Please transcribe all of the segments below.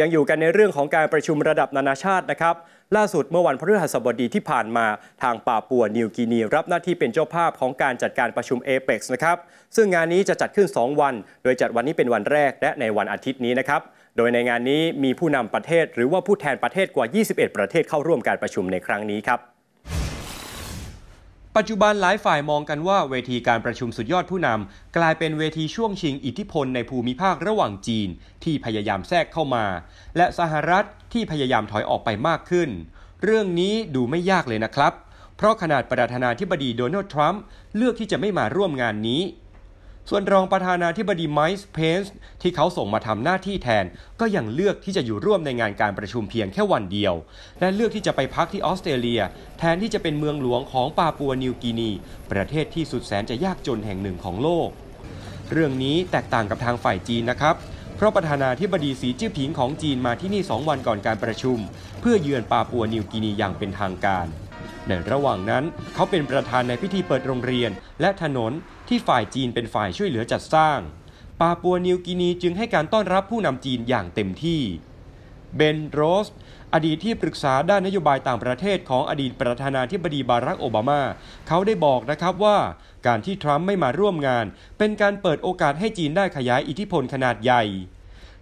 ยังอยู่กันในเรื่องของการประชุมระดับนานาชาตินะครับ ล่าสุดเมื่อวันพฤหัสบดีที่ผ่านมาทางป่าปัวนิวกินี รับหน้าที่เป็นเจ้าภาพของการจัดการประชุมเอเปก์นะครับซึ่งงานนี้จะจัดขึ้น 2 วัน โดยจัดวันนี้เป็นวันแรกและในวันอาทิตย์นี้นะครับ โดยในงานนี้มีผู้นำประเทศ หรือว่าผู้แทนประเทศกว่า 21 ประเทศเข้าร่วมการประชุมในครั้งนี้ครับปัจจุบันหลายฝ่ายมองกันว่าเวทีการประชุมสุดยอดผู้นำกลายเป็นเวทีช่วงชิงอิทธิพลในภูมิภาคระหว่างจีนที่พยายามแทรกเข้ามา และสหรัฐที่พยายามถอยออกไปมากขึ้น เรื่องนี้ดูไม่ยากเลยนะครับ เพราะขนาดประธานาธิบดีโดนัลด์ทรัมป์เลือกที่จะไม่มาร่วมงานนี้ส่วนรองประธานาธิบดีไมค์เพนส์ที่เขาส่งมาทำหน้าที่แทน ก็ยังเลือกที่จะอยู่ร่วมในงานการประชุมเพียงแค่วันเดียว และเลือกที่จะไปพักที่ออสเตรเลีย แทนที่จะเป็นเมืองหลวงของปาปัวนิวกินี ประเทศที่สุดแสนจะยากจนแห่งหนึ่งของโลก เรื่องนี้แตกต่างกับทางฝ่ายจีนนะครับเพราะประธานาธิบดีสีจิ้วผิงของจีนมาที่นี่ 2 วันก่อนการประชุม เพื่อเยือนปาปัวนิวกินีอย่างเป็นทางการในระหว่างนั้นเขาเป็นประธานในพิธีเปิดโรงเรียนและถนนที่ฝ่ายจีนเป็นฝ่ายช่วยเหลือจัดสร้าง ปาปัวนิวกินีจึงให้การต้อนรับผู้นำจีนอย่างเต็มที่ เบนโรส อดีตที่ปรึกษาด้านนโยบายต่างประเทศของอดีตประธานาธิบดีบารัก โอบามา เขาได้บอกนะครับว่าการที่ทรัมป์ไม่มาร่วมงาน เป็นการเปิดโอกาสให้จีนได้ขยายอิทธิพลขนาดใหญ่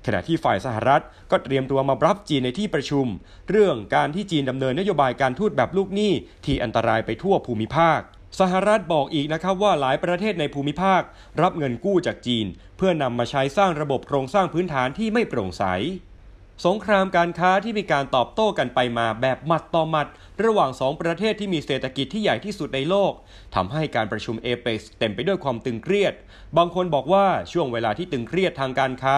ขณะที่ฝ่ายสหรัฐ ก็เตรียมตัวมารับจีนในที่ประชุม เรื่องการที่จีนดำเนินนโยบายการทูตแบบลูกหนี้ ที่อันตรายไปทั่วภูมิภาคสหรัฐบอกอีกนะครับว่าหลายประเทศในภูมิภาค รับเงินกู้จากจีน เพื่อนำมาใช้สร้างระบบโครงสร้างพื้นฐานที่ไม่โปร่งใส สงครามการค้าที่มีการตอบโต้กันไปมาแบบหมัดต่อหมัด ระหว่างสองประเทศที่มีเศรษฐกิจที่ใหญ่ที่สุดในโลกทำให้การประชุมเอเปสเต็มไปด้วยความตึงเครียด บางคนบอกว่าช่วงเวลาที่ตึงเครียดทางการค้า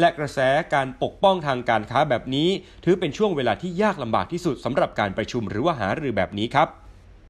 และกระแสการปกป้องทางการค้าแบบนี้ ถือเป็นช่วงเวลาที่ยากลำบากที่สุดสำหรับการประชุมหรือว่าหารือแบบนี้ครับ